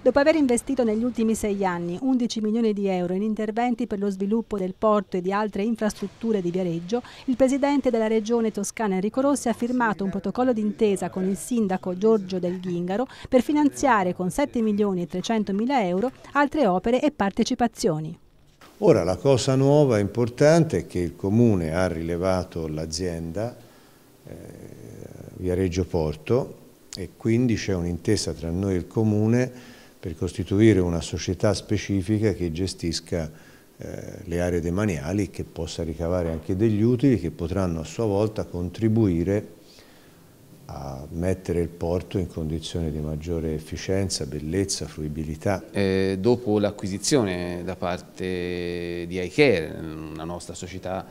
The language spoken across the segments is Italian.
Dopo aver investito negli ultimi sei anni 11 milioni di euro in interventi per lo sviluppo del porto e di altre infrastrutture di Viareggio, il presidente della regione toscana Enrico Rossi ha firmato un protocollo d'intesa con il sindaco Giorgio Del Ghingaro per finanziare con 7 milioni e 300 mila euro altre opere e partecipazioni. Ora la cosa nuova e importante è che il comune ha rilevato l'azienda eh, Viareggio Porto e quindi c'è un'intesa tra noi e il comune per costituire una società specifica che gestisca eh, le aree demaniali, che possa ricavare anche degli utili che potranno a sua volta contribuire a mettere il porto in condizioni di maggiore efficienza, bellezza, fruibilità. Eh, dopo l'acquisizione da parte di ICARE, una nostra società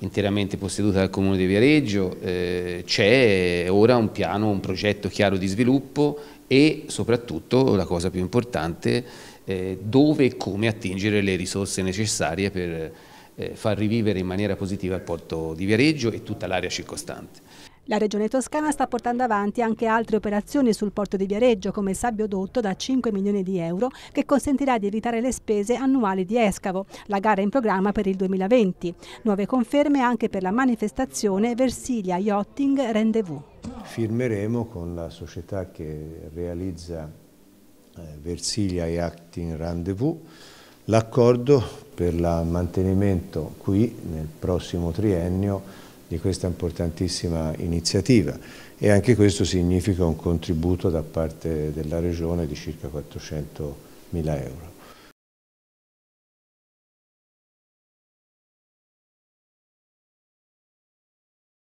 interamente posseduta dal Comune di Viareggio, eh, c'è ora un piano, un progetto chiaro di sviluppo e soprattutto, la cosa più importante, eh, dove e come attingere le risorse necessarie per eh, far rivivere in maniera positiva il porto di Viareggio e tutta l'area circostante. La Regione Toscana sta portando avanti anche altre operazioni sul porto di Viareggio come il dotto da 5 milioni di euro che consentirà di evitare le spese annuali di escavo. La gara è in programma per il 2020. Nuove conferme anche per la manifestazione Versilia Yachting Rendezvous. Firmeremo con la società che realizza eh, Versilia Yachting Rendezvous l'accordo per il mantenimento qui nel prossimo triennio di questa importantissima iniziativa e anche questo significa un contributo da parte della Regione di circa 400 mila euro.